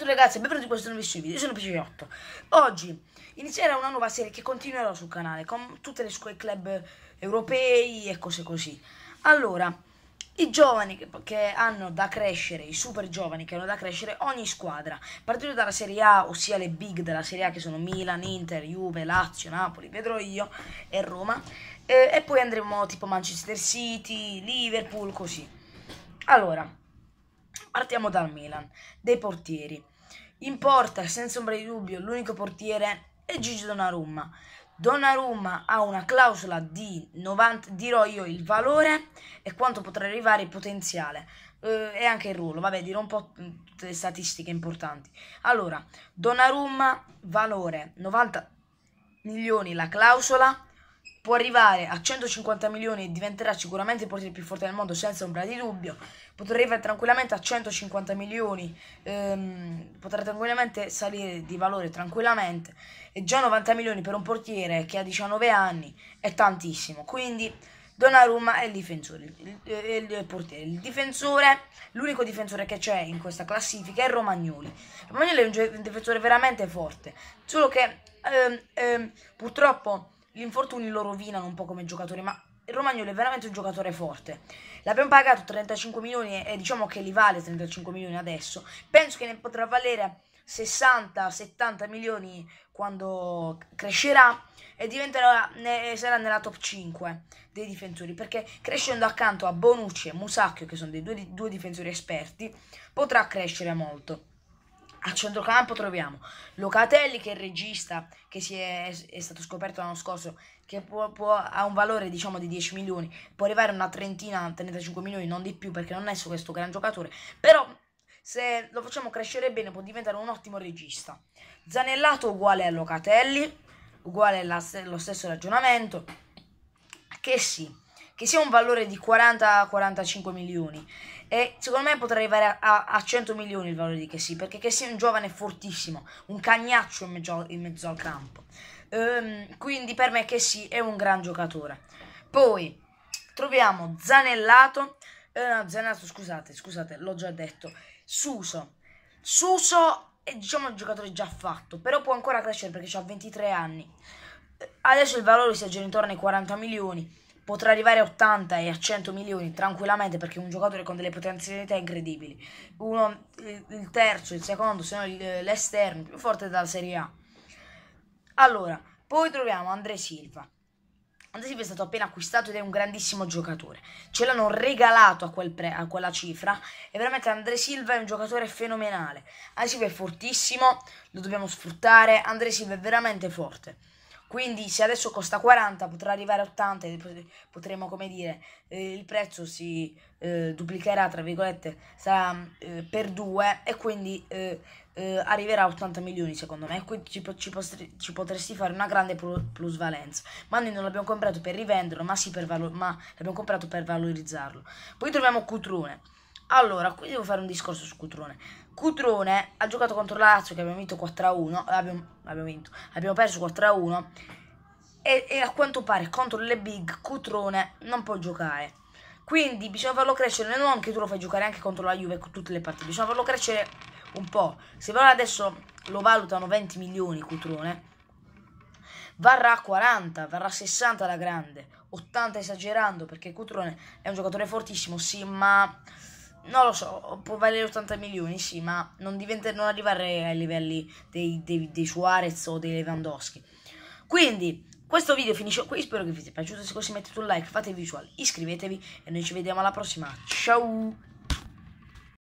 tutti ragazzi e benvenuti in questo nuovo video, io sono PC8 Oggi inizierà una nuova serie che continuerò sul canale con tutte le scuole club europei e cose così Allora, i giovani che, che, hanno da crescere, i super giovani che hanno da crescere ogni squadra Partendo dalla Serie A, ossia le big della Serie A che sono Milan, Inter, Juve, Lazio, Napoli, vedrò io e Roma eh, E poi andremo tipo Manchester City, Liverpool, così Allora, Partiamo dal Milan, dei portieri. In porta, senza ombra di dubbio, l'unico portiere è Gigi Donnarumma. Donnarumma ha una clausola di 90, dirò io il valore e quanto potrà arrivare il potenziale eh, e anche il ruolo, vabbè dirò un po' tutte le statistiche importanti. Allora, Donnarumma valore 90 milioni la clausola, può arrivare a 150 milioni e diventerà sicuramente il portiere più forte del mondo senza ombra di dubbio potrà arrivare tranquillamente a 150 milioni ehm, potrà tranquillamente salire di valore tranquillamente e già 90 milioni per un portiere che ha 19 anni è tantissimo quindi Donnarumma è il difensore il, il, il portiere il difensore l'unico difensore che c'è in questa classifica è Romagnoli Romagnoli è un, difensore veramente forte solo che ehm, ehm, purtroppo gli infortuni lo rovinano un po' come giocatore, ma il Romagnoli è veramente un giocatore forte. L'abbiamo pagato 35 milioni e diciamo che li vale 35 milioni adesso. Penso che ne potrà valere 60-70 milioni quando crescerà e diventerà, ne, sarà nella top 5 dei difensori perché crescendo accanto a Bonucci e Musacchio che sono dei due, due difensori esperti potrà crescere molto a centrocampo troviamo Locatelli che è il regista che è, è, stato scoperto l'anno scorso che può, può, ha un valore diciamo di 10 milioni può arrivare a una trentina 35 milioni non di più perché non è su questo gran giocatore però se lo facciamo crescere bene può diventare un ottimo regista Zanellato uguale a Locatelli uguale alla, lo stesso ragionamento che sì che sia un valore di 40-45 milioni e secondo me potrei arrivare a, a 100 milioni il valore di Kessi, perché Kessi è un giovane fortissimo, un cagnaccio in mezzo, in mezzo al campo. Um, quindi per me Kessi è un gran giocatore. Poi troviamo Zanellato, eh, Zanellato scusate, scusate, l'ho già detto, Suso. Suso è diciamo un giocatore già fatto, però può ancora crescere perché ha 23 anni. Adesso il valore si aggira intorno ai 40 milioni potrà arrivare a 80 e a 100 milioni tranquillamente perché è un giocatore con delle potenzialità incredibili. Uno, il terzo, il secondo, se no l'esterno più forte della Serie A. Allora, poi troviamo Andre Silva. Andre Silva è stato appena acquistato ed è un grandissimo giocatore. Ce l'hanno regalato a, quel pre, a quella cifra e veramente Andre Silva è un giocatore fenomenale. Andre Silva è fortissimo, lo dobbiamo sfruttare. Andre Silva è veramente forte. Quindi se adesso costa 40 potrà arrivare a 80 e potremo, come dire, eh, il prezzo si eh, duplicherà, tra virgolette, sarà eh, per 2 e quindi eh, eh, arriverà a 80 milioni secondo me. Quindi ci, ci, ci potresti fare una grande plusvalenza. Ma noi non l'abbiamo comprato per rivenderlo, ma, sì per ma l'abbiamo comprato per valorizzarlo. Poi troviamo Cutrone. Allora, qui devo fare un discorso su Cutrone. Cutrone ha giocato contro la Lazio che abbiamo vinto 4-1, l'abbiamo, abbiamo, vinto, abbiamo perso 4-1 e, e, a quanto pare contro le big Cutrone non può giocare. Quindi bisogna farlo crescere, non che tu lo fai giocare anche contro la Juve con tutte le partite, bisogna farlo crescere un po'. Se però adesso lo valutano 20 milioni Cutrone, varrà 40, varrà 60 la grande, 80 esagerando perché Cutrone è un giocatore fortissimo, sì, ma non lo so, può valere 80 milioni, sì, ma non, diventa, non arrivare ai livelli dei, dei, dei Suarez o dei Lewandowski. Quindi, questo video finisce qui, spero che vi sia piaciuto, se così mettete un like, fate il visual, iscrivetevi e noi ci vediamo alla prossima. Ciao!